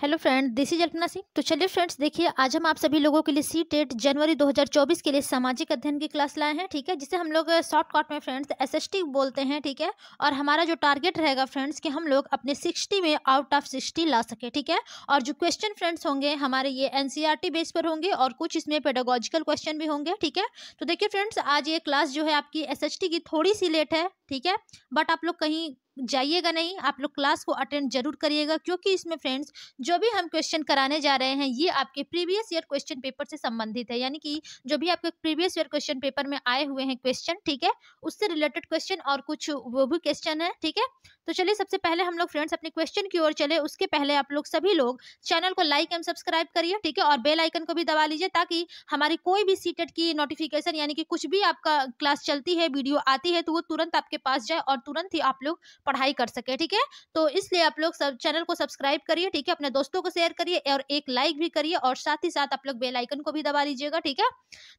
Hello friend this is Alpana Singh तो चलिए friends देखिए आज हम आप सभी लोगों के लिए सी टेट जनवरी 2024 के लिए सामाजिक अध्ययन की क्लास लाए हैं ठीक है जिसे हम लोग शॉर्ट कॉट में फ्रेंड्स एसएसटी बोलते हैं ठीक है और हमारा जो टारगेट रहेगा फ्रेंड्स कि हम लोग अपने 60 में आउट ऑफ 60 ला सके ठीक है और जो क्वेश्चन फ्रेंड्स होंगे हमारे ये एन e बेस पर होंगे और कुछ इसमें पेडोगोजिकल क्वेश्चन भी होंगे ठीक है तो देखिए फ्रेंड्स आज ये क्लास जो है आपकी एस की थोड़ी सी लेट है ठीक है बट आप लोग कहीं जाइएगा नहीं आप लोग क्लास को अटेंड जरूर करिएगा क्योंकि इसमें फ्रेंड्स जो भी हम क्वेश्चन कराने जा रहे हैं ये आपके प्रीवियस ईयर क्वेश्चन पेपर से संबंधित है यानी कि जो भी आपके प्रीवियस ईयर क्वेश्चन पेपर में आए हुए हैं क्वेश्चन ठीक है उससे रिलेटेड क्वेश्चन और कुछ वो भी क्वेश्चन है ठीक है तो चलिए सबसे पहले हम लोग फ्रेंड्स अपने क्वेश्चन की ओर चले उसके पहले आप लोग सभी लोग चैनल को लाइक एंड सब्सक्राइब करिए ठीक है और बेल आइकन को भी दबा लीजिए ताकि हमारी कोई भी सीटेट की नोटिफिकेशन यानी कि कुछ भी आपका क्लास चलती है वीडियो आती है तो वो तुरंत आपके के पास जाए और तुरंत ही आप लोग पढ़ाई कर सके ठीक है तो इसलिए आप लोग सब चैनल को सब्सक्राइब करिए ठीक है अपने दोस्तों को शेयर करिए और एक लाइक भी करिए और साथ ही साथ आप लोग बेलाइकन को भी दबा लीजिएगा ठीक है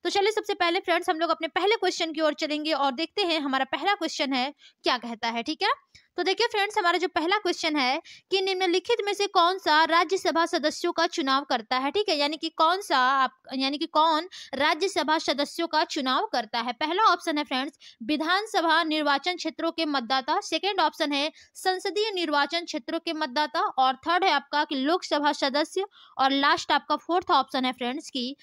तो चलिए सबसे पहले फ्रेंड्स हम लोग अपने पहले क्वेश्चन की ओर चलेंगे और देखते हैं हमारा पहला क्वेश्चन है क्या कहता है ठीक है तो देखिए फ्रेंड्स हमारा जो पहला क्वेश्चन है कि निम्नलिखित में से कौन सा राज्यसभा सदस्यों का चुनाव करता है ठीक है यानी कि कौन सा आप यानी कि कौन राज्यसभा सदस्यों का चुनाव करता है पहला ऑप्शन है फ्रेंड्स विधानसभा निर्वाचन क्षेत्रों के मतदाता सेकेंड ऑप्शन है संसदीय निर्वाचन क्षेत्रों के मतदाता और थर्ड है आपका कि लोकसभा सदस्य और लास्ट आपका फोर्थ ऑप्शन है फ्रेंड्स की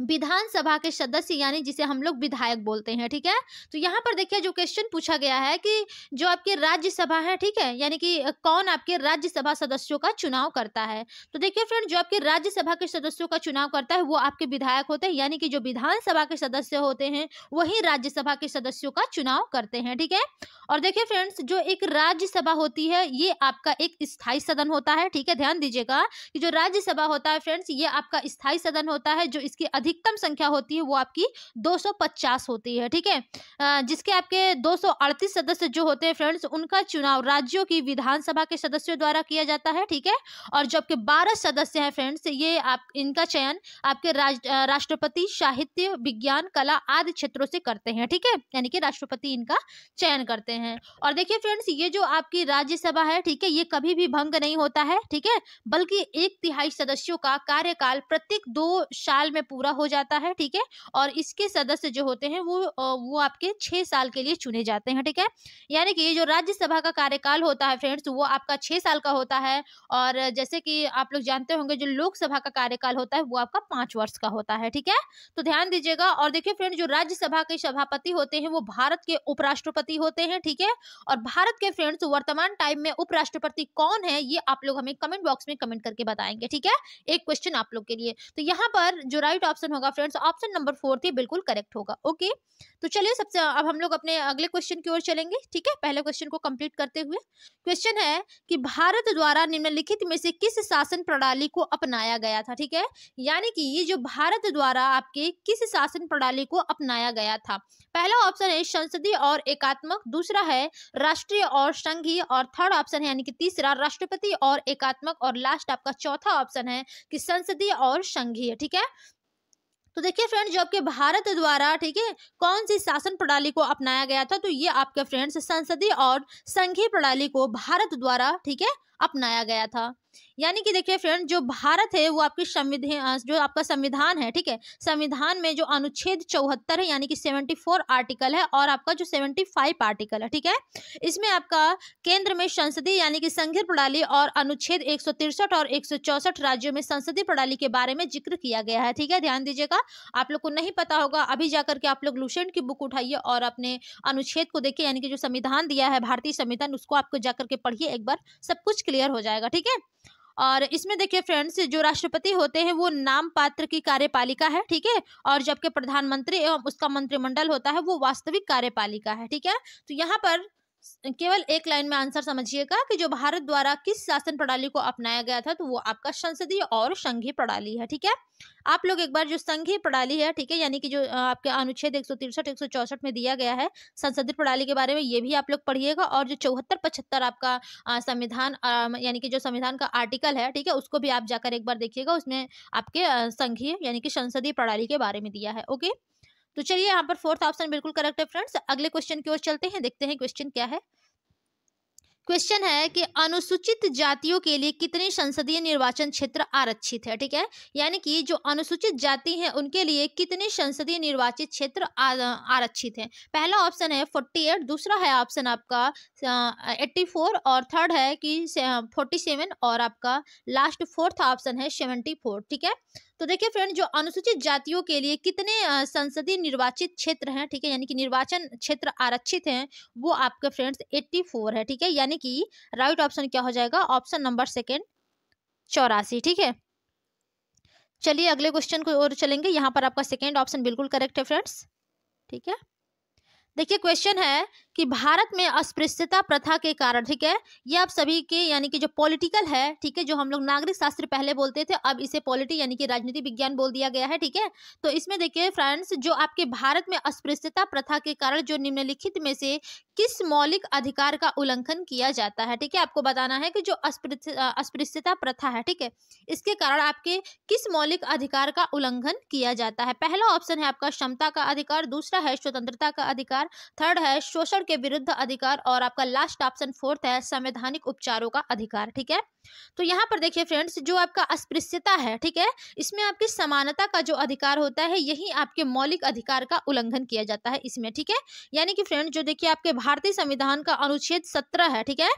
विधानसभा के सदस्य यानी जिसे हम लोग विधायक बोलते हैं ठीक है तो यहाँ पर देखिए जो क्वेश्चन पूछा गया है कि जो आपके राज्यसभा है ठीक है यानी कि कौन आपके राज्यसभा सदस्यों का चुनाव करता है तो देखिए फ्रेंड जो आपके राज्यसभा के सदस्यों का चुनाव करता है वो आपके विधायक होते हैं यानी कि जो विधानसभा के सदस्य होते हैं वही राज्यसभा के सदस्यों का चुनाव करते हैं ठीक है और देखिये फ्रेंड्स जो एक राज्यसभा होती है ये आपका एक स्थायी सदन होता है ठीक है ध्यान दीजिएगा कि जो राज्यसभा होता है फ्रेंड्स ये आपका स्थायी सदन होता है जो इसकी अधिकतम संख्या होती है वो आपकी 250 होती है ठीक है जिसके आपके 238 सदस्य जो होते हैं फ्रेंड्स उनका चुनाव राज्यों की विधानसभा के सदस्यों द्वारा किया जाता है ठीक है और जो आपके बारह सदस्य हैं फ्रेंड्स ये आप इनका चयन आपके राष्ट्रपति साहित्य विज्ञान कला आदि क्षेत्रों से करते हैं ठीक है यानी कि राष्ट्रपति इनका चयन करते हैं और देखिए फ्रेंड्स ये जो आपकी राज्यसभा है ठीक है ये कभी भी भंग नहीं होता है ठीक है बल्कि एक तिहाई सदस्यों का कार्यकाल प्रत्येक दो साल में पूरा हो जाता है ठीक है और इसके सदस्य जो होते हैं वो वो आपके छह साल के लिए चुने जाते हैं ठीक है यानी कि जो राज्यसभा का कार्यकाल होता है फ्रेंड्स वो आपका छह साल का होता है और जैसे कि आप लोग जानते होंगे जो लोकसभा का कार्यकाल होता है वो आपका पांच वर्ष का होता है ठीक है तो ध्यान दीजिएगा और देखिये फ्रेंड जो राज्यसभा के सभापति होते हैं वो भारत के उपराष्ट्रपति होते हैं ठीक है और भारत के फ्रेंड्स वर्तमान टाइम में उपराष्ट्रपति कौन है ये आप लोग हमें कमेंट बॉक्स में कमेंट करके बताएंगे ठीक है एक क्वेश्चन आप लोग के लिए तो यहाँ पर जो राइट ऑप्शन ऑप्शन होगा फ्रेंड्स ऑप्शन नंबर फोर्थ ही बिल्कुल करेक्ट होगा ओके तो चलिए सबसे अब हम लोग अपने अगले क्वेश्चन की ओर चलेंगे ठीक है पहले क्वेश्चन को कंप्लीट करते हुए क्वेश्चन है कि भारत द्वारा निम्नलिखित में से किस शासन प्रणाली को अपनाया गया था ठीक है यानी कि ये जो भारत द्वारा आपके किस शासन प्रणाली को अपनाया गया था पहला ऑप्शन है संसदीय और एकात्मक दूसरा है राष्ट्रीय और संघीय और थर्ड ऑप्शन है यानी कि तीसरा राष्ट्रपति और एकात्मक और लास्ट आपका चौथा ऑप्शन है कि संसदीय और संघीय ठीक है तो देखिए फ्रेंड्स जबकि भारत द्वारा ठीक है कौन सी शासन प्रणाली को अपनाया गया था तो ये आपके फ्रेंड्स संसदीय और संघीय प्रणाली को भारत द्वारा ठीक है अपनाया गया था यानी कि देखिए फ्रेंड जो भारत है वो आपकी संविधान जो आपका संविधान है ठीक है संविधान में जो अनुच्छेद चौहत्तर है यानी कि सेवेंटी फोर आर्टिकल है और आपका जो सेवेंटी फाइव आर्टिकल है ठीक है इसमें आपका केंद्र में संसदीय यानी कि संघीय प्रणाली और अनुच्छेद एक सौ तिरसठ और एक सौ चौसठ राज्यों में संसदीय प्रणाली के बारे में जिक्र किया गया है ठीक है ध्यान दीजिएगा आप लोग को नहीं पता होगा अभी जाकर के आप लोग लूसेंट की बुक उठाइए और अपने अनुच्छेद को देखिए यानी कि जो संविधान दिया है भारतीय संविधान उसको आपको जाकर के पढ़िए एक बार सब कुछ क्लियर हो जाएगा ठीक है और इसमें देखिए फ्रेंड्स जो राष्ट्रपति होते हैं वो नाम पात्र की कार्यपालिका है ठीक है और जबकि प्रधानमंत्री एवं उसका मंत्रिमंडल होता है वो वास्तविक कार्यपालिका है ठीक है तो यहाँ पर केवल एक लाइन में आंसर समझिएगा कि जो भारत द्वारा किस शासन प्रणाली को अपनाया गया था तो वो आपका संसदीय और संघीय प्रणाली है ठीक है आप लोग एक बार जो संघीय प्रणाली है ठीक है यानी कि जो आपके अनुच्छेद एक सौ तिरसठ एक सौ चौसठ में दिया गया है संसदीय प्रणाली के बारे में ये भी आप लोग पढ़िएगा और जो चौहत्तर पचहत्तर आपका संविधान यानी कि जो संविधान का आर्टिकल है ठीक है उसको भी आप जाकर एक बार देखिएगा उसमें आपके संघीय यानी कि संसदीय प्रणाली के बारे में दिया है ओके तो चलिए यहाँ पर फोर्थ ऑप्शन बिल्कुल करेक्ट है फ्रेंड्स अगले क्वेश्चन की ओर चलते हैं देखते हैं क्वेश्चन क्या है क्वेश्चन है कि अनुसूचित जातियों के लिए कितने संसदीय निर्वाचन क्षेत्र आरक्षित है ठीक है यानी कि जो अनुसूचित जाति हैं उनके लिए कितने संसदीय निर्वाचित क्षेत्र आरक्षित हैं पहला ऑप्शन है फोर्टी एट दूसरा है ऑप्शन आपका एट्टी फोर और थर्ड है कि फोर्टी सेवन और आपका लास्ट फोर्थ ऑप्शन है सेवेंटी फोर ठीक है तो देखिए फ्रेंड जो अनुसूचित जातियों के लिए कितने संसदीय निर्वाचित क्षेत्र हैं ठीक है यानी कि निर्वाचन क्षेत्र आरक्षित हैं वो आपके फ्रेंड्स 84 है ठीक है यानी कि राइट ऑप्शन क्या हो जाएगा ऑप्शन नंबर सेकेंड चौरासी ठीक है चलिए अगले क्वेश्चन को और चलेंगे यहाँ पर आपका सेकेंड ऑप्शन बिल्कुल करेक्ट है फ्रेंड्स ठीक है देखिए क्वेश्चन है कि भारत में अस्पृश्यता प्रथा के कारण ठीक है ये आप सभी के यानी कि जो पॉलिटिकल है ठीक है जो हम लोग नागरिक शास्त्र पहले बोलते थे अब इसे पॉलिटी यानी कि राजनीति विज्ञान बोल दिया गया है ठीक है तो इसमें देखिए फ्रेंड्स जो आपके भारत में अस्पृश्यता प्रथा के कारण जो निम्नलिखित में से किस मौलिक अधिकार का उल्लंघन किया जाता है ठीक है आपको बताना है कि जो अस्पृश्यता प्रथा है ठीक है इसके कारण आपके किस मौलिक अधिकार का उल्लंघन किया जाता है पहला ऑप्शन है आपका क्षमता का अधिकार दूसरा है स्वतंत्रता का अधिकार थर्ड है सोशल अधिकार के विरुद्ध अधिकार और आपका लास्ट ऑप्शन फोर्थ है संवैधानिक उपचारों का अधिकार ठीक है तो यहाँ पर देखिए फ्रेंड्स जो आपका अस्पृश्यता है ठीक है इसमें आपकी समानता का जो अधिकार होता है यही आपके मौलिक अधिकार का उल्लंघन किया जाता है इसमें ठीक है यानी कि फ्रेंड जो देखिए आपके भारतीय संविधान का अनुच्छेद सत्रह है ठीक है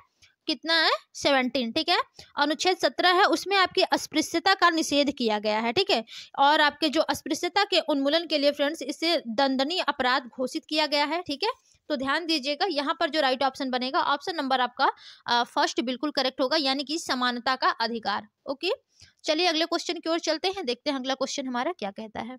कितना है सेवनटीन ठीक है अनुच्छेद सत्रह है उसमें आपकी अस्पृश्यता का निषेध किया गया है ठीक है और आपके जो अस्पृश्यता के उन्मूलन के लिए फ्रेंड्स इसे दंडनीय अपराध घोषित किया गया है ठीक है तो ध्यान दीजिएगा यहाँ पर जो राइट ऑप्शन बनेगा ऑप्शन नंबर आपका फर्स्ट बिल्कुल करेक्ट होगा यानी कि समानता का अधिकार ओके चलिए अगले क्वेश्चन की ओर चलते हैं देखते हैं अगला क्वेश्चन हमारा क्या कहता है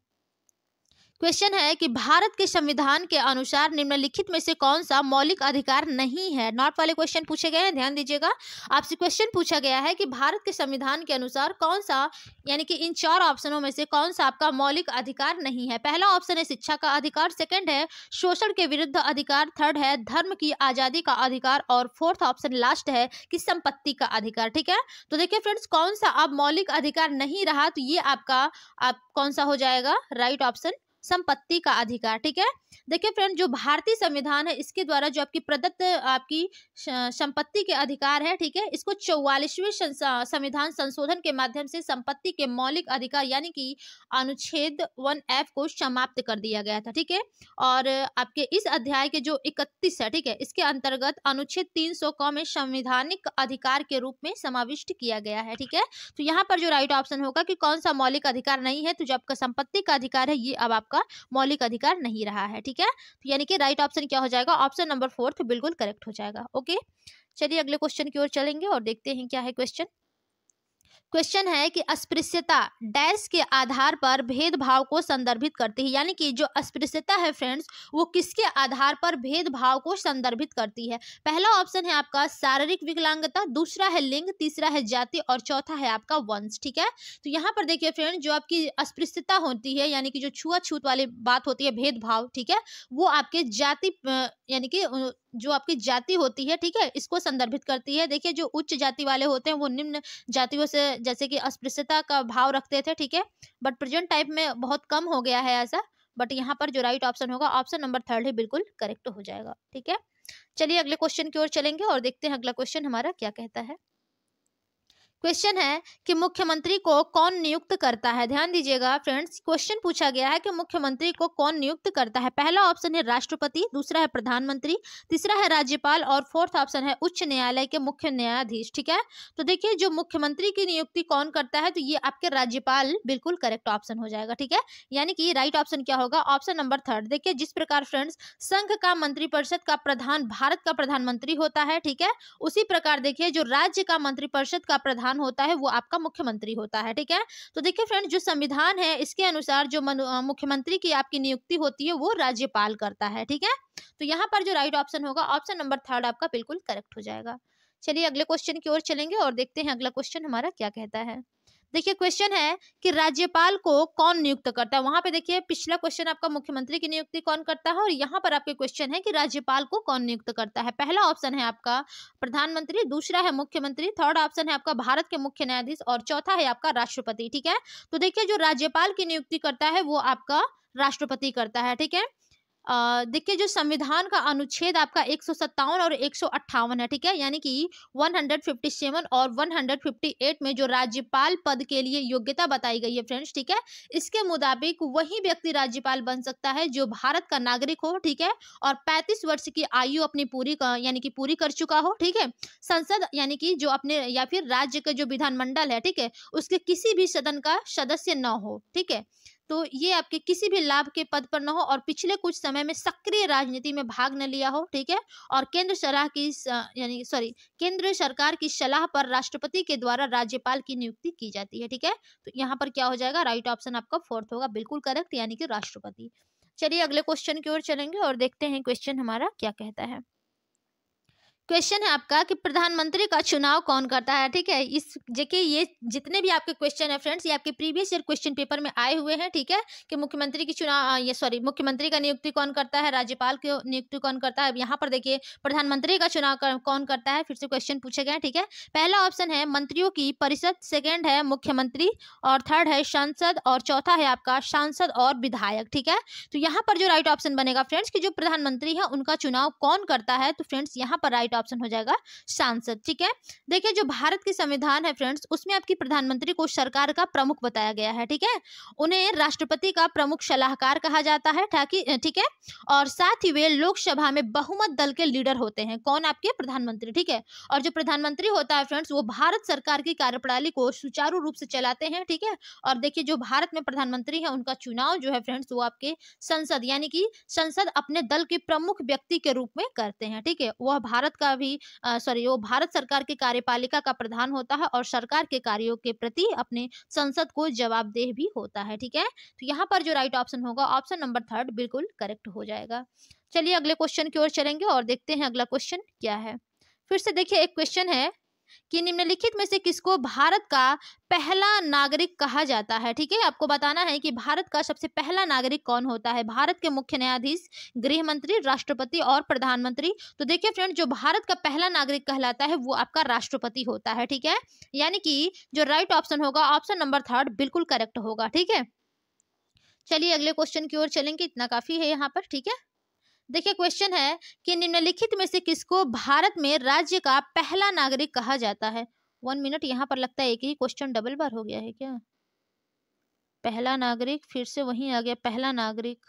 क्वेश्चन है कि भारत के संविधान के अनुसार निम्नलिखित में से कौन सा मौलिक अधिकार नहीं है नॉट वाले क्वेश्चन पूछे गए हैं ध्यान दीजिएगा आपसे क्वेश्चन पूछा गया है कि भारत के संविधान के अनुसार कौन सा यानी कि इन चार ऑप्शनों में से कौन सा आपका मौलिक अधिकार नहीं है पहला ऑप्शन है शिक्षा का अधिकार सेकेंड है शोषण के विरुद्ध अधिकार थर्ड है धर्म की आज़ादी का अधिकार और फोर्थ ऑप्शन लास्ट है कि संपत्ति का अधिकार ठीक है तो देखिए फ्रेंड्स कौन सा अब मौलिक अधिकार नहीं रहा तो ये आपका आप कौन सा हो जाएगा राइट ऑप्शन संपत्ति का अधिकार ठीक है देखिए फ्रेंड जो भारतीय संविधान है इसके द्वारा जो आपकी प्रदत्त आपकी संपत्ति के अधिकार है ठीक है इसको चौवालीसवें संविधान संशोधन के माध्यम से संपत्ति के मौलिक अधिकार यानी कि अनुच्छेद वन एफ को समाप्त कर दिया गया था ठीक है और आपके इस अध्याय के जो इकतीस है ठीक है इसके अंतर्गत अनुच्छेद तीन सौ में संविधानिक अधिकार के रूप में समाविष्ट किया गया है ठीक है तो यहाँ पर जो राइट ऑप्शन होगा कि कौन सा मौलिक अधिकार नहीं है तो जो आपका संपत्ति का अधिकार है ये अब आपका आपका मौलिक अधिकार नहीं रहा है ठीक है तो यानी कि राइट ऑप्शन क्या हो जाएगा ऑप्शन नंबर फोर्थ बिल्कुल करेक्ट हो जाएगा ओके चलिए अगले क्वेश्चन की ओर चलेंगे और देखते हैं क्या है क्वेश्चन क्वेश्चन है कि अस्पृश्यता डैश के आधार पर भेदभाव को संदर्भित करती है यानी कि जो अस्पृश्यता है फ्रेंड्स वो किसके आधार पर भेदभाव को संदर्भित करती है पहला ऑप्शन है आपका शारीरिक विकलांगता दूसरा है लिंग तीसरा है जाति और चौथा है आपका वंश ठीक है तो यहाँ पर देखिए फ्रेंड जो आपकी अस्पृश्यता होती है यानी कि जो छुआछूत वाली बात होती है भेदभाव ठीक है वो आपके जाति यानी कि जो आपकी जाति होती है ठीक है इसको संदर्भित करती है देखिए जो उच्च जाति वाले होते हैं वो निम्न जातियों से जैसे कि अस्पृश्यता का भाव रखते थे ठीक है बट प्रेजेंट टाइप में बहुत कम हो गया है ऐसा बट यहाँ पर जो राइट ऑप्शन होगा ऑप्शन नंबर थर्ड ही बिल्कुल करेक्ट हो जाएगा ठीक है चलिए अगले क्वेश्चन की ओर चलेंगे और देखते हैं अगला क्वेश्चन हमारा क्या कहता है क्वेश्चन है कि मुख्यमंत्री को कौन नियुक्त करता है ध्यान दीजिएगा फ्रेंड्स क्वेश्चन पूछा गया है कि मुख्यमंत्री को कौन नियुक्त करता है पहला ऑप्शन है राष्ट्रपति दूसरा है प्रधानमंत्री तीसरा है राज्यपाल और फोर्थ ऑप्शन है उच्च न्यायालय के मुख्य न्यायाधीश ठीक है तो देखिए जो मुख्यमंत्री की नियुक्ति कौन करता है तो ये आपके राज्यपाल बिल्कुल करेक्ट ऑप्शन हो जाएगा ठीक है यानी कि राइट ऑप्शन क्या होगा ऑप्शन नंबर थर्ड देखिए जिस प्रकार फ्रेंड्स संघ का मंत्रिपरिषद का प्रधान भारत का प्रधानमंत्री होता है ठीक है उसी प्रकार देखिए जो राज्य का मंत्रिपरिषद का प्रधान प्रधान होता है वो आपका मुख्यमंत्री होता है ठीक है तो देखिए फ्रेंड जो संविधान है इसके अनुसार जो मुख्यमंत्री की आपकी नियुक्ति होती है वो राज्यपाल करता है ठीक है तो यहाँ पर जो राइट ऑप्शन होगा ऑप्शन नंबर थर्ड आपका बिल्कुल करेक्ट हो जाएगा चलिए अगले क्वेश्चन की ओर चलेंगे और देखते हैं अगला क्वेश्चन हमारा क्या कहता है देखिए क्वेश्चन है कि राज्यपाल को कौन नियुक्त करता है वहां पे देखिए पिछला क्वेश्चन आपका मुख्यमंत्री की नियुक्ति कौन करता है और यहाँ पर आपके क्वेश्चन है कि राज्यपाल को कौन नियुक्त करता है पहला ऑप्शन है आपका प्रधानमंत्री दूसरा है मुख्यमंत्री थर्ड ऑप्शन है आपका भारत के मुख्य न्यायाधीश और चौथा है आपका राष्ट्रपति ठीक है तो देखिये जो राज्यपाल की नियुक्ति करता है वो आपका राष्ट्रपति करता है ठीक है देखिए जो संविधान का अनुच्छेद आपका एक और एक है ठीक है यानी कि 157 और 158 में जो राज्यपाल पद के लिए योग्यता बताई गई है फ्रेंड्स ठीक है इसके मुताबिक वही व्यक्ति राज्यपाल बन सकता है जो भारत का नागरिक हो ठीक है और पैंतीस वर्ष की आयु अपनी पूरी यानी कि पूरी कर चुका हो ठीक है संसद यानी कि जो अपने या फिर राज्य का जो विधानमंडल है ठीक है उसके किसी भी सदन का सदस्य न हो ठीक है तो ये आपके किसी भी लाभ के पद पर न हो और पिछले कुछ समय में सक्रिय राजनीति में भाग न लिया हो ठीक है और केंद्र सलाह की यानी सॉरी केंद्र सरकार की सलाह पर राष्ट्रपति के द्वारा राज्यपाल की नियुक्ति की जाती है ठीक है तो यहाँ पर क्या हो जाएगा राइट ऑप्शन आपका फोर्थ होगा बिल्कुल करेक्ट यानी कि राष्ट्रपति चलिए अगले क्वेश्चन की ओर चलेंगे और देखते हैं क्वेश्चन हमारा क्या कहता है क्वेश्चन है आपका कि प्रधानमंत्री का चुनाव कौन करता है ठीक है इस देखिए ये जितने भी आपके क्वेश्चन है फ्रेंड्स ये आपके प्रीवियस ईयर क्वेश्चन पेपर में आए हुए हैं ठीक है कि मुख्यमंत्री की चुनाव ये सॉरी मुख्यमंत्री का नियुक्ति कौन करता है राज्यपाल की नियुक्ति कौन करता है अब यहाँ पर देखिए प्रधानमंत्री का चुनाव कर, कौन करता है फिर से क्वेश्चन पूछे गए ठीक है पहला ऑप्शन है मंत्रियों की परिषद सेकेंड है मुख्यमंत्री और थर्ड है सांसद और चौथा है आपका सांसद और विधायक ठीक है तो यहाँ पर जो राइट ऑप्शन बनेगा फ्रेंड्स की जो प्रधानमंत्री है उनका चुनाव कौन करता है तो फ्रेंड्स यहाँ पर राइट राइट ऑप्शन हो जाएगा सांसद ठीक है देखिए जो भारत के संविधान है फ्रेंड्स उसमें आपकी प्रधानमंत्री को सरकार का प्रमुख बताया गया है ठीक है उन्हें राष्ट्रपति का प्रमुख सलाहकार कहा जाता है ठीक है और साथ ही वे लोकसभा में बहुमत दल के लीडर होते हैं कौन आपके प्रधानमंत्री ठीक है और जो प्रधानमंत्री होता है फ्रेंड्स वो भारत सरकार की कार्यप्रणाली को सुचारू रूप से चलाते हैं ठीक है और देखिए जो भारत में प्रधानमंत्री है उनका चुनाव जो है फ्रेंड्स वो आपके संसद यानी कि संसद अपने दल के प्रमुख व्यक्ति के रूप में करते हैं ठीक है वह भारत का का भी सॉरी वो भारत सरकार के कार्यपालिका का प्रधान होता है और सरकार के कार्यों के प्रति अपने संसद को जवाबदेह भी होता है ठीक है तो यहाँ पर जो राइट ऑप्शन होगा ऑप्शन नंबर थर्ड बिल्कुल करेक्ट हो जाएगा चलिए अगले क्वेश्चन की ओर चलेंगे और देखते हैं अगला क्वेश्चन क्या है फिर से देखिए एक क्वेश्चन है कि निम्नलिखित में से किसको भारत का पहला नागरिक कहा जाता है ठीक है आपको बताना है कि भारत का सबसे पहला नागरिक कौन होता है भारत के मुख्य न्यायाधीश गृह मंत्री राष्ट्रपति और प्रधानमंत्री तो देखिए फ्रेंड जो भारत का पहला नागरिक कहलाता है वो आपका राष्ट्रपति होता है ठीक है यानी कि जो राइट ऑप्शन होगा ऑप्शन नंबर थर्ड बिल्कुल करेक्ट होगा ठीक है चलिए अगले क्वेश्चन की ओर चलेंगे इतना काफी है यहाँ पर ठीक है देखिए क्वेश्चन है कि निम्नलिखित में से किसको भारत में राज्य का पहला नागरिक कहा जाता है वन मिनट यहाँ पर लगता है एक ही क्वेश्चन डबल बार हो गया है क्या पहला नागरिक फिर से वहीं आ गया पहला नागरिक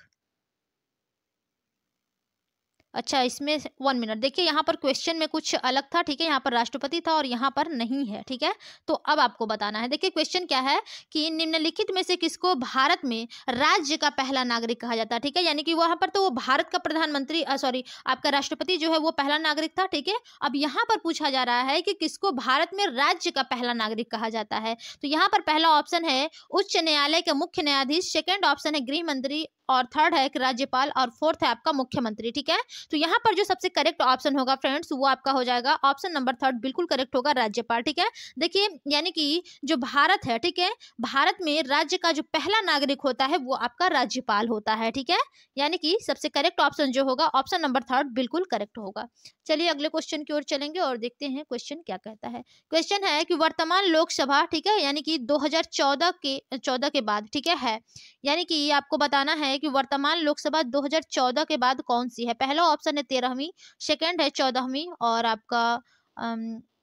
अच्छा इसमें वन मिनट देखिए यहाँ पर क्वेश्चन में कुछ अलग था ठीक है यहाँ पर राष्ट्रपति था और यहाँ पर नहीं है ठीक है तो अब आपको बताना है देखिए क्वेश्चन क्या है कि निम्नलिखित में से किसको भारत में राज्य का पहला नागरिक कहा जाता है ठीक है यानी कि वहाँ पर तो वो भारत का प्रधानमंत्री सॉरी आपका राष्ट्रपति जो है वो पहला नागरिक था ठीक है अब यहाँ पर पूछा जा रहा है कि किसको भारत में राज्य का पहला नागरिक कहा जाता है तो यहाँ पर पहला ऑप्शन है उच्च न्यायालय के मुख्य न्यायाधीश सेकेंड ऑप्शन है गृह मंत्री और थर्ड है राज्यपाल और फोर्थ है आपका मुख्यमंत्री ठीक है तो यहाँ पर जो सबसे करेक्ट ऑप्शन होगा फ्रेंड्स वो आपका हो जाएगा ऑप्शन नंबर थर्ड बिल्कुल करेक्ट होगा राज्यपाल ठीक है देखिए यानी कि जो भारत है ठीक है भारत में राज्य का जो पहला नागरिक होता है वो आपका राज्यपाल होता है ठीक है यानी कि सबसे करेक्ट ऑप्शन जो होगा ऑप्शन नंबर थर्ड बिल्कुल करेक्ट होगा चलिए अगले क्वेश्चन की ओर चलेंगे और देखते हैं क्वेश्चन क्या कहता है क्वेश्चन है कि वर्तमान लोकसभा ठीक है यानी कि 2014 के 14 के बाद ठीक है, यानी कि आपको बताना है कि वर्तमान लोकसभा 2014 के बाद कौन सी है पहला पहला ऑप्शन है तेरहवीं सेकेंड है चौदहवीं और आपका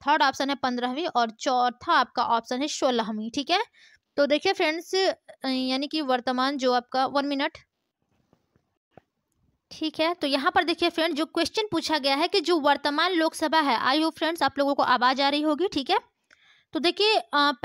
थर्ड ऑप्शन है पंद्रहवीं और चौथा आपका ऑप्शन है सोलहवीं ठीक है तो देखिए फ्रेंड्स यानी कि वर्तमान जो आपका वन मिनट ठीक है तो यहाँ पर देखिए फ्रेंड जो क्वेश्चन पूछा गया है कि जो वर्तमान लोकसभा है आई होप फ्रेंड्स आप लोगों को आवाज़ आ रही होगी ठीक है तो देखिए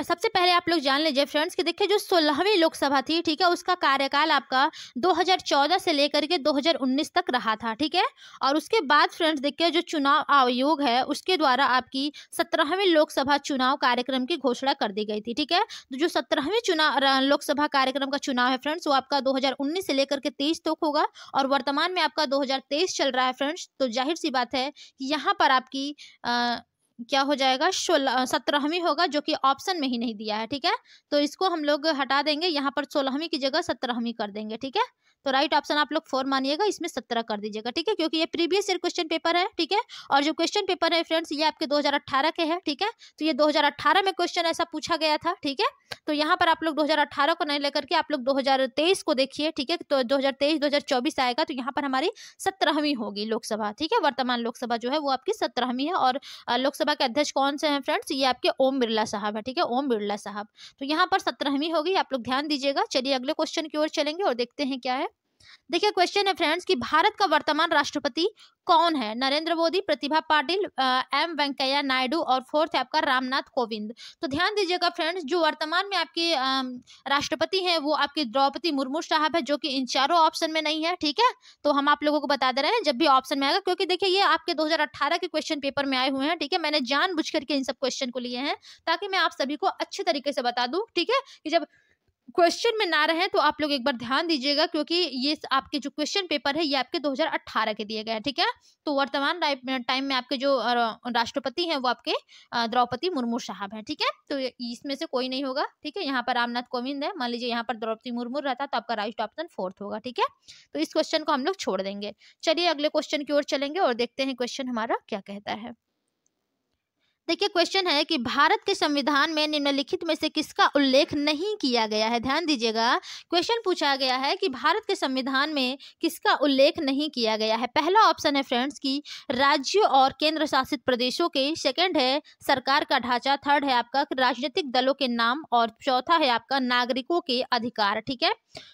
सबसे पहले आप लोग जान लीजिए फ्रेंड्स कि देखिए जो सोलहवीं लोकसभा थी ठीक है उसका कार्यकाल आपका 2014 से लेकर के 2019 तक रहा था ठीक है और उसके बाद फ्रेंड्स देखिए जो चुनाव आयोग है उसके द्वारा आपकी सत्रहवीं लोकसभा चुनाव कार्यक्रम की घोषणा कर दी गई थी ठीक है तो जो सत्रहवीं चुनाव लोकसभा कार्यक्रम का चुनाव है फ्रेंड्स वो आपका दो से लेकर के तेईस तक होगा और वर्तमान में आपका दो चल रहा है फ्रेंड्स तो जाहिर सी बात है कि यहाँ पर आपकी क्या हो जाएगा सोलह सत्रहवीं होगा जो कि ऑप्शन में ही नहीं दिया है ठीक है तो इसको हम लोग हटा देंगे यहाँ पर सोलहवीं की जगह सत्रहवीं कर देंगे ठीक है तो राइट ऑप्शन आप लोग फोर मानिएगा इसमें सत्रह कर दीजिएगा ठीक है क्योंकि ये प्रीवियस ईयर क्वेश्चन पेपर है ठीक है और जो क्वेश्चन पेपर है फ्रेंड्स ये आपके दो के है ठीक है तो ये दो में क्वेश्चन ऐसा पूछा गया था ठीक है तो यहाँ पर आप लोग दो को नहीं लेकर के आप लोग दो को देखिए ठीक है तो दो हजार आएगा तो यहाँ पर हमारी सत्रहवीं होगी लोकसभा ठीक है वर्तमान लोकसभा जो है वो आपकी सत्रहवीं है और लोकसभा के अध्यक्ष कौन से हैं फ्रेंड्स ये आपके ओम बिरला साहब है ठीक है ओम बिरला साहब तो यहाँ पर सत्रहवीं होगी आप लोग ध्यान दीजिएगा चलिए अगले क्वेश्चन की ओर चलेंगे और देखते हैं क्या है देखिए क्वेश्चन है फ्रेंड्स कि भारत का वर्तमान राष्ट्रपति कौन है नरेंद्र मोदी प्रतिभा पाटिल एम वेंकैया नायडू और फोर्थ है आपका रामनाथ कोविंद तो ध्यान दीजिएगा फ्रेंड्स जो वर्तमान में आपके राष्ट्रपति हैं वो आपके द्रौपदी मुर्मू साहब है जो कि इन चारों ऑप्शन में नहीं है ठीक है तो हम आप लोगों को बता दे रहे हैं जब भी ऑप्शन में आएगा क्योंकि देखिये ये आपके दो के क्वेश्चन पेपर में आए हुए हैं ठीक है मैंने जान करके इन सब क्वेश्चन को लिए हैं ताकि मैं आप सभी को अच्छे तरीके से बता दू ठीक है कि जब क्वेश्चन में ना रहे तो आप लोग एक बार ध्यान दीजिएगा क्योंकि ये आपके जो क्वेश्चन पेपर है ये आपके 2018 के दिए गए हैं ठीक है तो वर्तमान टाइम में आपके जो राष्ट्रपति हैं वो आपके द्रौपदी मुर्मू साहब हैं ठीक है तो इसमें से कोई नहीं होगा ठीक है यहाँ पर रामनाथ कोविंद है मान लीजिए यहाँ पर द्रौपदी मुर्मू रहता तो आपका राइट ऑप्शन फोर्थ होगा ठीक है तो इस क्वेश्चन को हम लोग छोड़ देंगे चलिए अगले क्वेश्चन की ओर चलेंगे और देखते हैं क्वेश्चन हमारा क्या कहता है देखिए क्वेश्चन है कि भारत के संविधान में निम्नलिखित में से किसका उल्लेख नहीं किया गया है ध्यान दीजिएगा क्वेश्चन पूछा गया है कि भारत के संविधान में किसका उल्लेख नहीं किया गया है पहला ऑप्शन है फ्रेंड्स कि राज्यों और केंद्र शासित प्रदेशों के सेकंड है सरकार का ढांचा थर्ड है आपका राजनीतिक दलों के नाम और चौथा है आपका नागरिकों के अधिकार ठीक है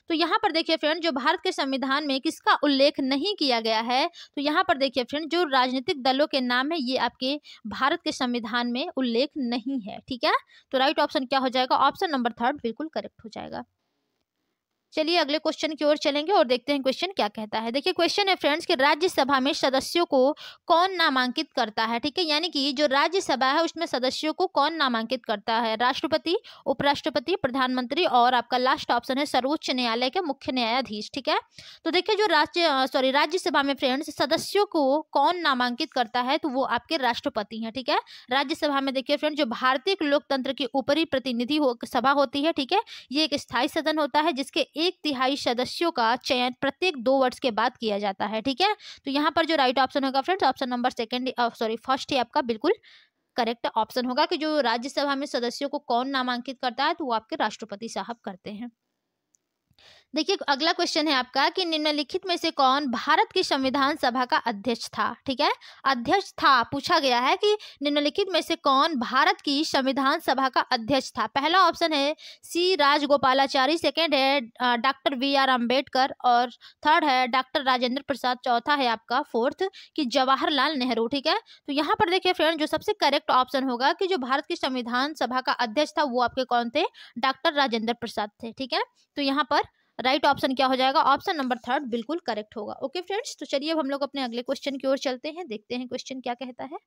तो यहाँ पर देखिए फ्रेंड जो भारत के संविधान में किसका उल्लेख नहीं किया गया है तो यहाँ पर देखिए फ्रेंड जो राजनीतिक दलों के नाम है ये आपके भारत के संविधान संविधान में उल्लेख नहीं है ठीक है तो राइट ऑप्शन क्या हो जाएगा ऑप्शन नंबर थर्ड बिल्कुल करेक्ट हो जाएगा चलिए अगले क्वेश्चन की ओर चलेंगे और देखते हैं क्वेश्चन क्या कहता है देखिए क्वेश्चन है फ्रेंड्स कि राज्यसभा में सदस्यों को कौन नामांकित करता है ठीक है यानी कि जो राज्यसभा है उसमें सदस्यों को कौन नामांकित करता है राष्ट्रपति उपराष्ट्रपति प्रधानमंत्री और आपका लास्ट ऑप्शन है सर्वोच्च न्यायालय के मुख्य न्यायाधीश ठीक है तो देखिये जो राज्य सॉरी राज्यसभा में फ्रेंड्स सदस्यों को कौन नामांकित करता है तो वो आपके राष्ट्रपति हैं ठीक है राज्यसभा में देखिए फ्रेंड जो भारतीय लोकतंत्र की ऊपरी प्रतिनिधि सभा होती है ठीक है ये एक स्थायी सदन होता है जिसके एक तिहाई सदस्यों का चयन प्रत्येक दो वर्ष के बाद किया जाता है ठीक है तो यहाँ पर जो राइट ऑप्शन होगा friends option number second sorry first ही आपका बिल्कुल करेक्ट ऑप्शन होगा कि जो राज्यसभा में सदस्यों को कौन नामांकित करता है तो वो आपके राष्ट्रपति साहब करते हैं देखिए अगला क्वेश्चन है आपका कि निम्नलिखित में से कौन भारत की संविधान सभा का अध्यक्ष था ठीक है अध्यक्ष था पूछा गया है कि निम्नलिखित में से कौन भारत की संविधान सभा का अध्यक्ष था पहला ऑप्शन है सी राजगोपालाचारी सेकेंड है डॉक्टर वी आर अम्बेडकर और थर्ड है डॉक्टर राजेंद्र प्रसाद चौथा है आपका फोर्थ कि जवाहरलाल नेहरू ठीक है तो यहाँ पर देखिए फ्रेंड जो सबसे करेक्ट ऑप्शन होगा कि जो भारत की संविधान सभा का अध्यक्ष था वो आपके कौन थे डॉक्टर राजेंद्र प्रसाद थे ठीक है तो यहाँ पर राइट right ऑप्शन क्या हो जाएगा ऑप्शन नंबर थर्ड बिल्कुल करेक्ट होगा ओके फ्रेंड्स तो चलिए अब हम लोग अपने अगले क्वेश्चन की ओर चलते हैं देखते हैं क्वेश्चन क्या कहता है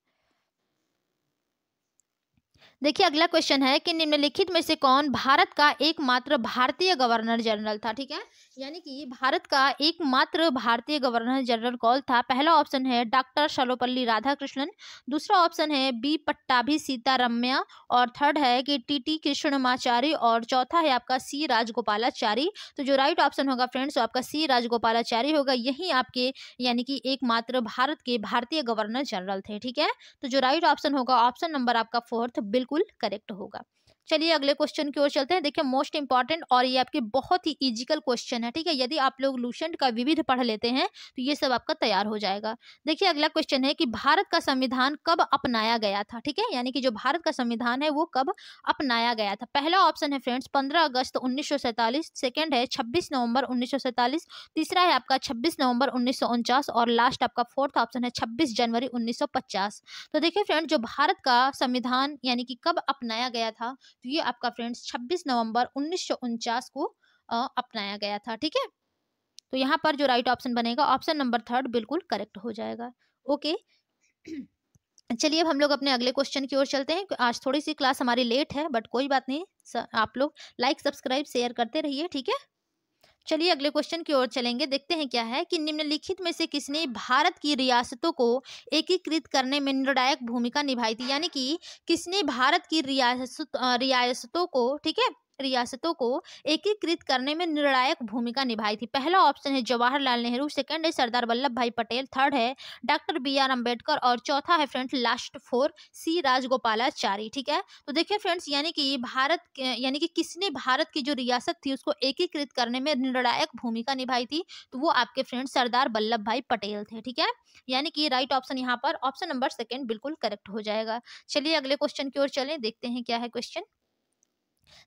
देखिए अगला क्वेश्चन है कि निम्नलिखित में से कौन भारत का एकमात्र भारतीय गवर्नर जनरल था ठीक है यानी कि भारत का एकमात्र भारतीय गवर्नर जनरल कौन था पहला ऑप्शन है डॉक्टर सर्वपल्ली राधाकृष्णन दूसरा ऑप्शन है बी पट्टाभी सीतारम्या और थर्ड है कि टी टी कृष्णमाचारी और चौथा है आपका सी राजगोपालाचारी तो जो राइट ऑप्शन होगा फ्रेंड्स आपका सी राजगोपालाचारी होगा यही आपके यानी कि एकमात्र भारत के भारतीय गवर्नर जनरल थे ठीक है तो जो राइट ऑप्शन होगा ऑप्शन नंबर आपका फोर्थ बिल बिल्कुल करेक्ट होगा चलिए अगले क्वेश्चन की ओर चलते हैं देखिए मोस्ट इंपॉर्टेंट और ये आपके बहुत ही इजिकल क्वेश्चन है ठीक है यदि आप लोग लूशंट का विविध पढ़ लेते हैं तो ये सब आपका तैयार हो जाएगा देखिए अगला क्वेश्चन है कि भारत का संविधान कब अपनाया गया था ठीक है यानी कि जो भारत का संविधान है वो कब अपनाया गया था पहला ऑप्शन है फ्रेंड्स पंद्रह अगस्त उन्नीस सेकेंड है छब्बीस नवंबर उन्नीस तीसरा है आपका छब्बीस नवंबर उन्नीस और लास्ट आपका फोर्थ ऑप्शन है छब्बीस जनवरी उन्नीस तो देखिये फ्रेंड जो भारत का संविधान यानी कि कब अपनाया गया था तो ये आपका फ्रेंड्स छब्बीस नवम्बर उन्नीस को अपनाया गया था ठीक है तो यहाँ पर जो राइट ऑप्शन बनेगा ऑप्शन नंबर थर्ड बिल्कुल करेक्ट हो जाएगा ओके चलिए अब हम लोग अपने अगले क्वेश्चन की ओर चलते हैं आज थोड़ी सी क्लास हमारी लेट है बट कोई बात नहीं आप लोग लाइक सब्सक्राइब शेयर करते रहिए ठीक है चलिए अगले क्वेश्चन की ओर चलेंगे देखते हैं क्या है कि निम्नलिखित में से किसने भारत की रियासतों को एकीकृत करने में निर्णायक भूमिका निभाई थी यानी कि किसने भारत की रियासत रियासतों को ठीक है रियासतों को एकीकृत करने में निर्णायक भूमिका निभाई थी पहला ऑप्शन है जवाहरलाल नेहरू सेकंड है सरदार वल्लभ भाई पटेल थर्ड है डॉक्टर बी आर अम्बेडकर और चौथा है friends last four C Rajagopalachari ठीक है तो देखिए फ्रेंड्स यानी कि भारत यानी कि किसने भारत की जो रियासत थी उसको एकीकृत करने में निर्णायक भूमिका निभाई थी तो वो आपके फ्रेंड सरदार वल्लभ भाई पटेल थे ठीक है यानी कि राइट ऑप्शन यहाँ पर ऑप्शन नंबर सेकेंड बिल्कुल करेक्ट हो जाएगा चलिए अगले क्वेश्चन की ओर चलें देखते हैं क्या है क्वेश्चन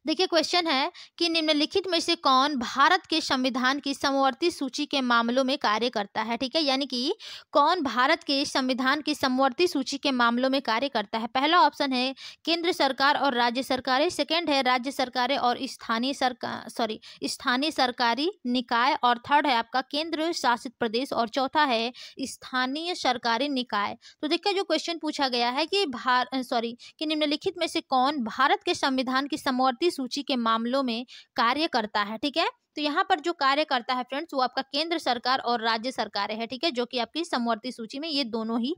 देखिए क्वेश्चन है कि निम्नलिखित में से कौन भारत के संविधान की समवर्ती सूची के मामलों में कार्य करता है ठीक है यानी कि कौन भारत के संविधान की समवर्ती सूची के मामलों में कार्य करता है पहला ऑप्शन है केंद्र सरकार और राज्य सरकारें सेकेंड है राज्य सरकारें और स्थानीय सरकार सॉरी स्थानीय सरकारी निकाय और थर्ड है आपका केंद्र शासित प्रदेश और चौथा है स्थानीय सरकारी निकाय तो देखिए जो क्वेश्चन पूछा गया है कि भार सॉरी कि निम्नलिखित में से कौन भारत के संविधान की समवर्ती मध्यवर्ती सूची के मामलों में कार्य करता है ठीक है तो यहाँ पर जो कार्य करता है फ्रेंड्स वो आपका केंद्र सरकार और राज्य सरकार है ठीक है जो कि आपकी समवर्ती सूची में ये दोनों ही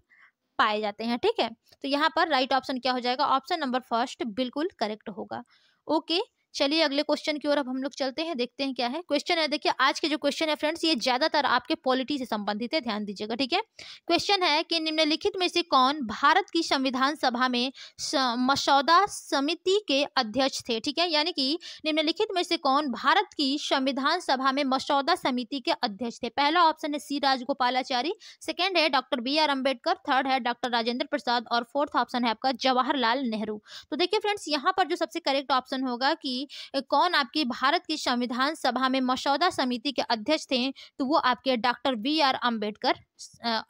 पाए जाते हैं ठीक है तो यहाँ पर राइट ऑप्शन क्या हो जाएगा ऑप्शन नंबर फर्स्ट बिल्कुल करेक्ट होगा ओके okay, चलिए अगले क्वेश्चन की ओर अब हम लोग चलते हैं देखते हैं क्या है क्वेश्चन है देखिए आज के जो क्वेश्चन है फ्रेंड्स ये ज्यादातर आपके पॉलिटी से संबंधित है ध्यान दीजिएगा ठीक है क्वेश्चन है कि निम्नलिखित में से कौन भारत की संविधान सभा में मसौदा समिति के अध्यक्ष थे ठीक है यानी कि निम्नलिखित में से कौन भारत की संविधान सभा में मसौदा समिति के अध्यक्ष थे पहला ऑप्शन है सी राजगोपालाचारी सेकेंड है doctor B R Ambedkar third है डॉक्टर राजेंद्र प्रसाद और फोर्थ ऑप्शन है आपका जवाहरलाल नेहरू तो देखिए फ्रेंड्स यहाँ पर जो सबसे करेक्ट ऑप्शन होगा कि कौन आपकी भारत की संविधान सभा में मसौदा समिति के अध्यक्ष थे तो वो आपके डॉक्टर बी आर अम्बेडकर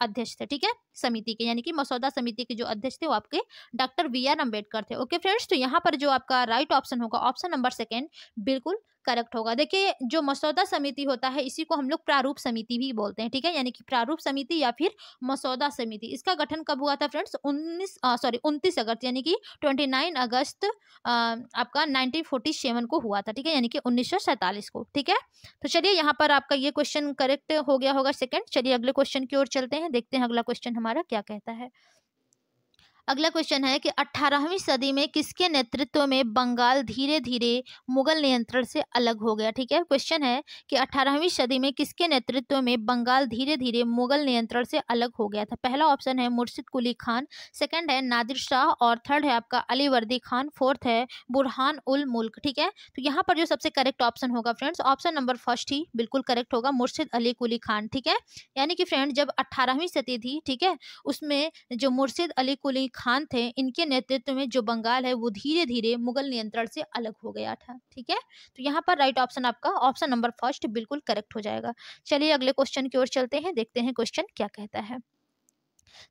अध्यक्ष थे ठीक है समिति के यानी कि मसौदा समिति के जो अध्यक्ष थे वो आपके डॉक्टर वी आर अम्बेडकर थे ओके फ्रेंड्स तो यहाँ पर जो आपका राइट ऑप्शन होगा ऑप्शन नंबर सेकेंड बिल्कुल करेक्ट होगा देखिए जो मसौदा समिति होता है इसी को हम लोग प्रारूप समिति भी बोलते हैं ठीक है यानी कि प्रारूप समिति या फिर मसौदा समिति इसका गठन कब हुआ था फ्रेंड्स उन्नीस सॉरी उनतीस अगस्त यानी कि ट्वेंटी नाइन अगस्त आपका नाइनटीन फोर्टी सेवन को हुआ था ठीक है यानी कि उन्नीस सौ सैंतालीस को ठीक है तो चलिए यहाँ पर आपका ये क्वेश्चन करेक्ट हो गया होगा सेकेंड चलिए अगले क्वेश्चन की ओर ओर चलते हैं देखते हैं अगला क्वेश्चन हमारा क्या कहता है अगला क्वेश्चन है कि 18वीं सदी में किसके नेतृत्व में बंगाल धीरे धीरे मुगल नियंत्रण से अलग हो गया ठीक है क्वेश्चन है कि 18वीं सदी में किसके नेतृत्व में बंगाल धीरे धीरे मुगल नियंत्रण से अलग हो गया था पहला ऑप्शन है मुर्शिद कुली खान सेकंड है नादिर शाह और थर्ड है आपका अली वर्दी खान फोर्थ है बुरहान उल मुल्क ठीक है तो यहाँ पर जो सबसे करेक्ट ऑप्शन होगा फ्रेंड्स ऑप्शन नंबर फर्स्ट ही बिल्कुल करेक्ट होगा मुर्शिद अली कुली खान ठीक है यानी कि फ्रेंड जब अट्ठारहवीं सदी थी ठीक है उसमें जो मुर्शिद अली कुली खान थे इनके नेतृत्व में जो बंगाल है वो धीरे धीरे मुगल नियंत्रण से अलग हो गया था ठीक है तो यहाँ पर राइट ऑप्शन आपका ऑप्शन नंबर फर्स्ट बिल्कुल करेक्ट हो जाएगा चलिए अगले क्वेश्चन की ओर चलते हैं देखते हैं क्वेश्चन क्या कहता है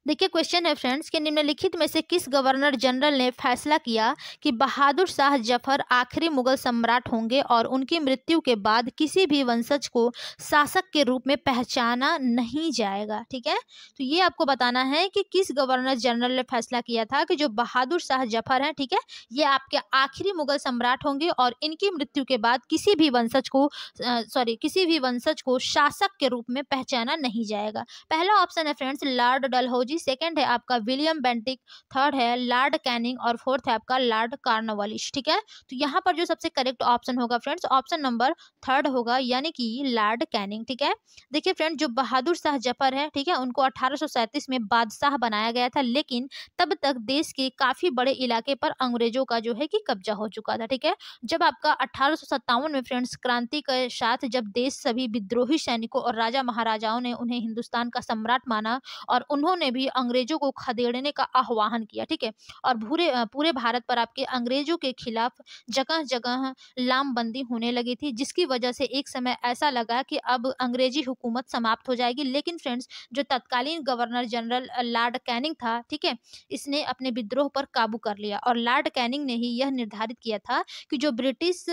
देखिए क्वेश्चन है फ्रेंड्स कि निम्नलिखित में से किस गवर्नर जनरल ने फैसला किया कि बहादुर शाह जफर आखिरी मुगल सम्राट होंगे और उनकी मृत्यु के बाद किसी भी वंशज को शासक के रूप में पहचाना नहीं जाएगा ठीक है तो ये आपको बताना है कि किस गवर्नर जनरल ने फैसला किया था कि जो बहादुर शाह जफर हैं ठीक है ये आपके आखिरी मुगल सम्राट होंगे और इनकी मृत्यु के बाद किसी भी वंशज को सॉरी किसी भी वंशज को शासक के रूप में पहचाना नहीं जाएगा पहला ऑप्शन है फ्रेंड्स लॉर्ड डल डलहौजी सेकंड है आपका विलियम बेंटिक थर्ड है लॉर्ड कैनिंग और फोर्थ है आपका लॉर्ड कार्नवालिश ठीक है तो यहाँ पर जो सबसे करेक्ट ऑप्शन होगा फ्रेंड्स ऑप्शन नंबर थर्ड होगा यानी कि लॉर्ड कैनिंग ठीक है देखिए फ्रेंड जो बहादुर शाह जफर है ठीक है उनको अठारह में बादशाह बनाया गया था लेकिन तब तक देश के काफ़ी बड़े इलाके पर अंग्रेजों का जो है कि कब्जा हो चुका था ठीक है जब आपका अठारह में फ्रेंड्स क्रांति के साथ जब देश सभी विद्रोही सैनिकों और राजा महाराजाओं ने उन्हें हिंदुस्तान का सम्राट माना और उन्होंने ने भी अंग्रेजों को खदेड़ने का आह्वान किया ठीक है और पूरे पूरे भारत पर आपके अंग्रेजों के खिलाफ जगह जगह लामबंदी होने लगी थी जिसकी वजह से एक समय ऐसा लगा कि अब अंग्रेजी हुकूमत समाप्त हो जाएगी लेकिन फ्रेंड्स जो तत्कालीन गवर्नर जनरल लॉर्ड कैनिंग था ठीक है इसने अपने विद्रोह पर काबू कर लिया और लॉर्ड कैनिंग ने ही यह निर्धारित किया था कि जो ब्रिटिश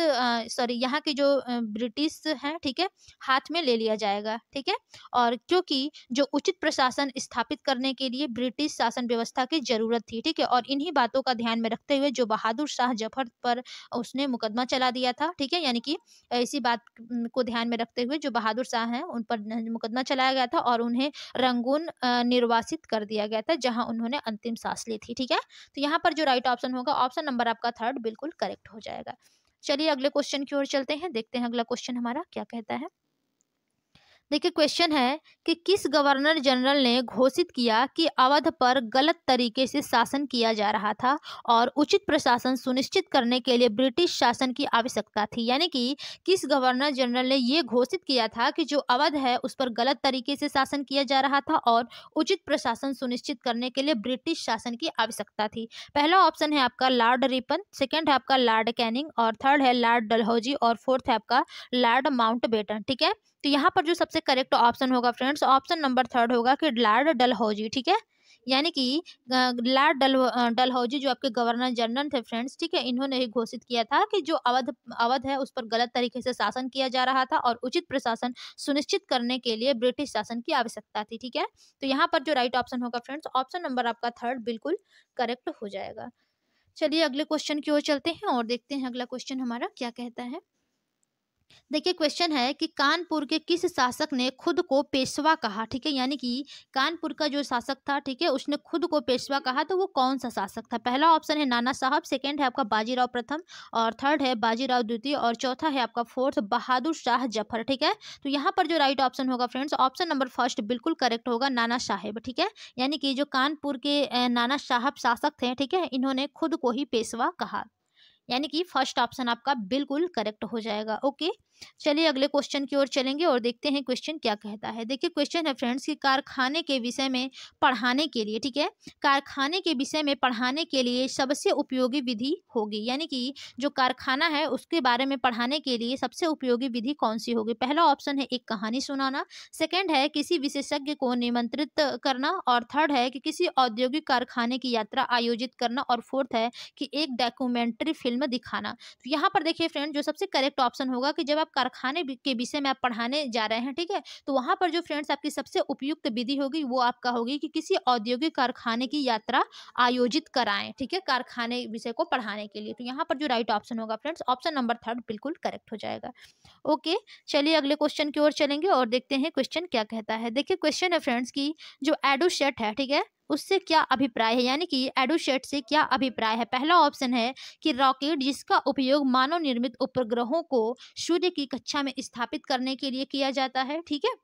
सॉरी यहाँ के जो ब्रिटिश हैं ठीक है हाथ में ले लिया जाएगा ठीक है और क्योंकि जो उचित प्रशासन स्थापित कर करने के लिए ब्रिटिश शासन व्यवस्था की जरूरत थी ठीक है और इन्हीं बातों का ध्यान में रखते हुए जो बहादुर शाह जफर पर उसने मुकदमा चला दिया था ठीक है यानी कि इसी बात को ध्यान में रखते हुए जो बहादुर शाह हैं उन पर मुकदमा चलाया गया था और उन्हें रंगून निर्वासित कर दिया गया था जहां उन्होंने अंतिम सांस ली थी ठीक है तो यहाँ पर जो राइट ऑप्शन होगा ऑप्शन नंबर आपका थर्ड बिल्कुल करेक्ट हो जाएगा चलिए अगले क्वेश्चन की ओर चलते हैं देखते हैं अगला क्वेश्चन हमारा क्या कहता है देखिए क्वेश्चन है कि किस गवर्नर जनरल ने घोषित किया कि अवध पर गलत तरीके से शासन किया जा रहा था और उचित प्रशासन सुनिश्चित करने के लिए ब्रिटिश शासन की आवश्यकता थी यानी कि किस गवर्नर जनरल ने यह घोषित किया था कि जो अवध है उस पर गलत तरीके से शासन किया जा रहा था और उचित प्रशासन सुनिश्चित करने के लिए ब्रिटिश शासन की आवश्यकता थी पहला ऑप्शन है आपका लॉर्ड रिपन सेकेंड है आपका लॉर्ड कैनिंग और थर्ड है लॉर्ड डलहौजी और फोर्थ है आपका लॉर्ड माउंट बेटन ठीक है तो यहाँ पर जो सबसे करेक्ट ऑप्शन होगा फ्रेंड्स ऑप्शन नंबर थर्ड होगा कि लार्ड डलहौजी ठीक है यानी कि लार्ड डल डलहौजी जो आपके गवर्नर जनरल थे फ्रेंड्स ठीक है इन्होंने ही घोषित किया था कि जो अवध अवध है उस पर गलत तरीके से शासन किया जा रहा था और उचित प्रशासन सुनिश्चित करने के लिए ब्रिटिश शासन की आवश्यकता थी ठीक है तो यहाँ पर जो राइट ऑप्शन होगा फ्रेंड्स ऑप्शन नंबर आपका थर्ड बिल्कुल करेक्ट हो जाएगा चलिए अगले क्वेश्चन की ओर चलते हैं और देखते हैं अगला क्वेश्चन हमारा क्या कहता है देखिए क्वेश्चन है कि कानपुर के किस शासक ने खुद को पेशवा कहा ठीक है यानी कि कानपुर का जो शासक था ठीक है उसने खुद को पेशवा कहा तो वो कौन सा शासक था पहला ऑप्शन है नाना साहब सेकंड है आपका बाजीराव प्रथम और थर्ड है बाजीराव द्वितीय और चौथा है आपका फोर्थ बहादुर शाह जफर ठीक है तो यहाँ पर जो राइट ऑप्शन होगा फ्रेंड्स ऑप्शन नंबर फर्स्ट बिल्कुल करेक्ट होगा नाना साहेब ठीक है यानी कि जो कानपुर के नाना साहब शासक थे ठीक है इन्होंने खुद को ही पेशवा कहा यानी कि फर्स्ट ऑप्शन आपका बिल्कुल करेक्ट हो जाएगा ओके चलिए अगले क्वेश्चन की ओर चलेंगे और देखते हैं क्वेश्चन क्या कहता है देखिए क्वेश्चन है फ्रेंड्स कि कारखाने के विषय में पढ़ाने के लिए ठीक है कारखाने के विषय में पढ़ाने के लिए सबसे उपयोगी विधि होगी यानी कि जो कारखाना है उसके बारे में पढ़ाने के लिए सबसे उपयोगी विधि कौन सी होगी पहला ऑप्शन है एक कहानी सुनाना सेकेंड है किसी विशेषज्ञ को निमंत्रित करना और थर्ड है कि किसी औद्योगिक कारखाने की यात्रा आयोजित करना और फोर्थ है कि एक डॉक्यूमेंट्री फिल्म दिखाना तो यहाँ पर देखिए फ्रेंड जो सबसे करेक्ट ऑप्शन होगा कि जब आप आप कारखाने के विषय में आप पढ़ाने जा रहे हैं ठीक है तो वहाँ पर जो फ्रेंड्स आपकी सबसे उपयुक्त विधि होगी वो आपका होगी कि किसी औद्योगिक कारखाने की यात्रा आयोजित कराएं ठीक है कारखाने विषय को पढ़ाने के लिए तो यहाँ पर जो राइट ऑप्शन होगा फ्रेंड्स ऑप्शन नंबर थर्ड बिल्कुल करेक्ट हो जाएगा ओके चलिए अगले क्वेश्चन की ओर चलेंगे और देखते हैं क्वेश्चन क्या कहता है देखिए क्वेश्चन है फ्रेंड्स की जो एडोशेट है ठीक है उससे क्या अभिप्राय है यानी कि एडोशेट से क्या अभिप्राय है पहला ऑप्शन है कि रॉकेट जिसका उपयोग मानव निर्मित उपग्रहों को सूर्य की कक्षा में स्थापित करने के लिए किया जाता है ठीक है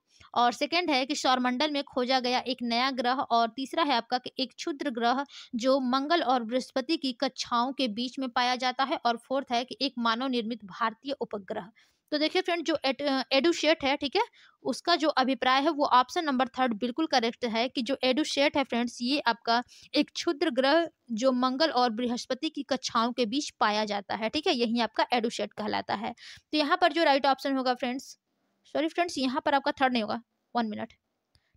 और सेकंड है कि सौरमंडल में खोजा गया एक नया ग्रह और तीसरा है आपका कि एक क्षुद्र ग्रह जो मंगल और बृहस्पति की कक्षाओं के बीच में पाया जाता है और फोर्थ है कि एक मानव निर्मित भारतीय उपग्रह तो देखिए फ्रेंड जो एडुशेट है ठीक है उसका जो अभिप्राय है वो ऑप्शन नंबर थर्ड बिल्कुल करेक्ट है कि जो एडुशेट है फ्रेंड्स ये आपका एक क्षुद्र ग्रह जो मंगल और बृहस्पति की कक्षाओं के बीच पाया जाता है ठीक है यही आपका एडुशेट कहलाता है तो यहाँ पर जो राइट ऑप्शन होगा फ्रेंड्स सॉरी फ्रेंड्स यहाँ पर आपका थर्ड नहीं होगा वन मिनट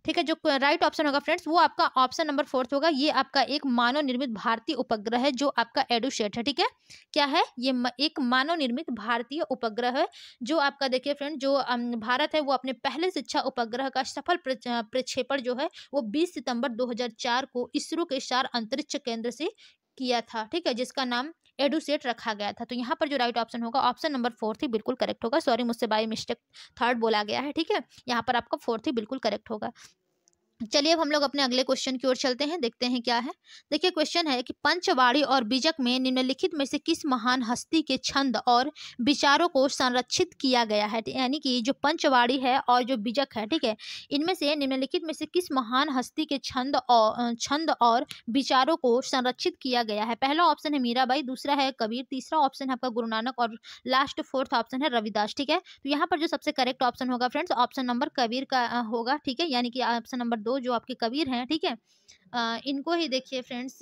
ठीक है जो राइट ऑप्शन होगा फ्रेंड्स वो आपका ऑप्शन नंबर फोर्थ होगा ये आपका एक मानव निर्मित भारतीय उपग्रह है जो आपका एडोशेट है ठीक है क्या है ये एक मानव निर्मित भारतीय उपग्रह है जो आपका देखिए फ्रेंड जो भारत है वो अपने पहले शिक्षा उपग्रह का सफल प्रक्षेपण जो है वो बीस सितंबर दो को इसरो के चार अंतरिक्ष केंद्र से किया था ठीक है जिसका नाम एडुसेट रखा गया था तो यहाँ पर जो राइट ऑप्शन होगा ऑप्शन नंबर फोर्थ ही बिल्कुल करेक्ट होगा सॉरी मुझसे बाय मिस्टेक थर्ड बोला गया है ठीक है यहाँ पर आपका फोर्थ ही बिल्कुल करेक्ट होगा चलिए अब हम लोग अपने अगले क्वेश्चन की ओर चलते हैं देखते हैं क्या है देखिए क्वेश्चन है कि पंचवाड़ी और बीजक में निम्नलिखित में से किस महान हस्ती के छंद और विचारों को संरक्षित किया गया है यानी कि जो पंचवाड़ी है और जो बीजक है ठीक है इनमें से निम्नलिखित में से किस महान हस्ती के छंद और छंद और विचारों को संरक्षित किया गया है पहला ऑप्शन है मीराबाई दूसरा है कबीर तीसरा ऑप्शन है आपका गुरु नानक और लास्ट फोर्थ ऑप्शन है रविदास ठीक है तो यहाँ पर जो सबसे करेक्ट ऑप्शन होगा फ्रेंड्स ऑप्शन नंबर कबीर का होगा ठीक है यानी कि ऑप्शन नंबर दो जो आपके कबीर हैं ठीक है आ, इनको ही देखिए फ्रेंड्स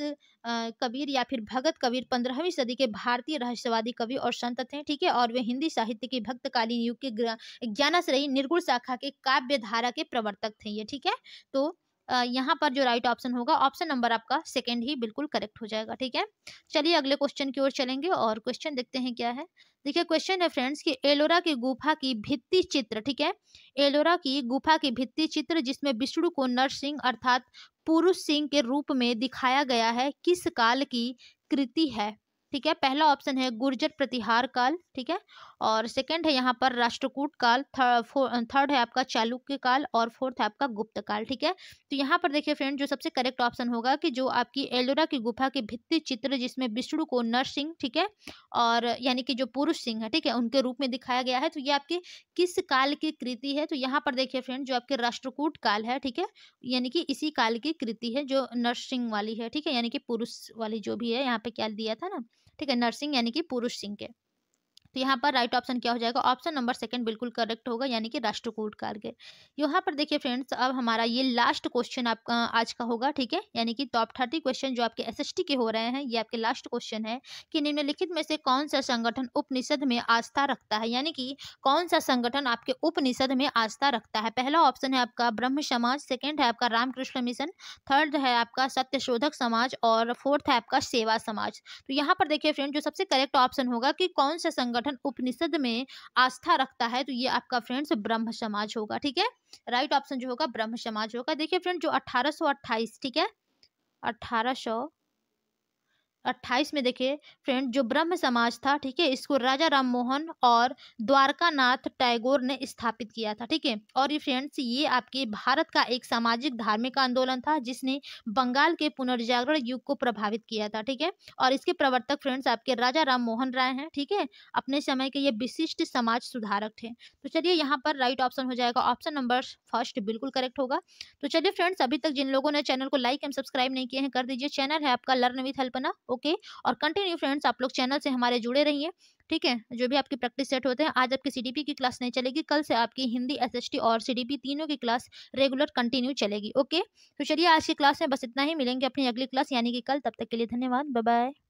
कबीर या फिर भगत कबीर पंद्रहवीं सदी के भारतीय रहस्यवादी कवि और संत थे ठीक है और वे हिंदी साहित्य की भक्तकालीन युग के ज्ञानाश्रयी निर्गुण शाखा के काव्य धारा के प्रवर्तक थे ये ठीक है तो यहाँ पर जो राइट ऑप्शन होगा ऑप्शन नंबर आपका सेकेंड ही बिल्कुल करेक्ट हो जाएगा ठीक है चलिए अगले क्वेश्चन की ओर चलेंगे और क्वेश्चन देखते हैं क्या है देखिए क्वेश्चन है फ्रेंड्स कि एलोरा की गुफा की भित्ति चित्र ठीक है एलोरा की गुफा की भित्ति चित्र जिसमें विष्णु को नरसिंह अर्थात पुरुष सिंह के रूप में दिखाया गया है किस काल की कृति है ठीक है पहला ऑप्शन है गुर्जर प्रतिहार काल ठीक है और सेकंड है यहाँ पर राष्ट्रकूट काल थर्ड है आपका चालुक्य काल और फोर्थ है आपका गुप्त काल ठीक है तो यहाँ पर देखिए फ्रेंड जो सबसे करेक्ट ऑप्शन होगा कि जो आपकी एलोरा की गुफा के भित्ति चित्र जिसमें विष्णु को नरसिंह ठीक है और यानी कि जो पुरुष सिंह है ठीक है उनके रूप में दिखाया गया है तो ये आपकी किस काल की कृति है तो यहाँ पर देखिए फ्रेंड जो आपके राष्ट्रकूट काल है ठीक है यानी कि इसी काल की कृति है जो नरसिंह वाली है ठीक है यानी कि पुरुष वाली जो भी है यहाँ पे क्या दिया था ना ठीक है नरसिंह यानी कि पुरुष सिंह के तो यहाँ पर राइट ऑप्शन क्या हो जाएगा ऑप्शन नंबर सेकंड बिल्कुल करेक्ट होगा यानी कि राष्ट्रकूट कार्ग यहाँ पर देखिए फ्रेंड्स अब हमारा ये लास्ट क्वेश्चन आपका आज का होगा ठीक है यानी कि टॉप थर्टी क्वेश्चन जो आपके एस के हो रहे हैं ये आपके लास्ट क्वेश्चन है कि निम्नलिखित में से कौन सा संगठन उपनिषद में आस्था रखता है यानी कि कौन सा संगठन आपके उपनिषद में आस्था रखता है पहला ऑप्शन है आपका ब्रह्म समाज सेकेंड है आपका रामकृष्ण मिशन थर्ड है आपका सत्यशोधक समाज और फोर्थ है आपका सेवा समाज तो यहाँ पर देखिए फ्रेंड जो सबसे करेक्ट ऑप्शन होगा कि कौन सा संगठन संगठन उपनिषद में आस्था रखता है तो ये आपका फ्रेंड्स ब्रह्म समाज होगा ठीक है राइट ऑप्शन जो होगा ब्रह्म समाज होगा देखिए फ्रेंड जो 1828 ठीक है सो अट्ठाईस में देखिए फ्रेंड जो ब्रह्म समाज था ठीक है इसको राजा राम मोहन और द्वारकानाथ टैगोर ने स्थापित किया था ठीक है और ये फ्रेंड्स ये आपके भारत का एक सामाजिक धार्मिक आंदोलन था जिसने बंगाल के पुनर्जागरण युग को प्रभावित किया था ठीक है और इसके प्रवर्तक फ्रेंड्स आपके राजा राम मोहन राय हैं ठीक है थीके? अपने समय के ये विशिष्ट समाज सुधारक थे तो चलिए यहाँ पर राइट ऑप्शन हो जाएगा ऑप्शन नंबर फर्स्ट बिल्कुल करेक्ट होगा तो चलिए फ्रेंड्स अभी तक जिन लोगों ने चैनल को लाइक एंड सब्सक्राइब नहीं किए हैं कर दीजिए चैनल है आपका लर्न विथ हेल्पना ओके और कंटिन्यू फ्रेंड्स आप लोग चैनल से हमारे जुड़े रहिए ठीक है जो भी आपकी प्रैक्टिस सेट होते हैं आज आपकी सीडीपी की क्लास नहीं चलेगी कल से आपकी हिंदी एसएसटी और सीडीपी तीनों की क्लास रेगुलर कंटिन्यू चलेगी ओके तो चलिए आज की क्लास में बस इतना ही मिलेंगे अपनी अगली क्लास यानी कि कल तब तक के लिए धन्यवाद बाय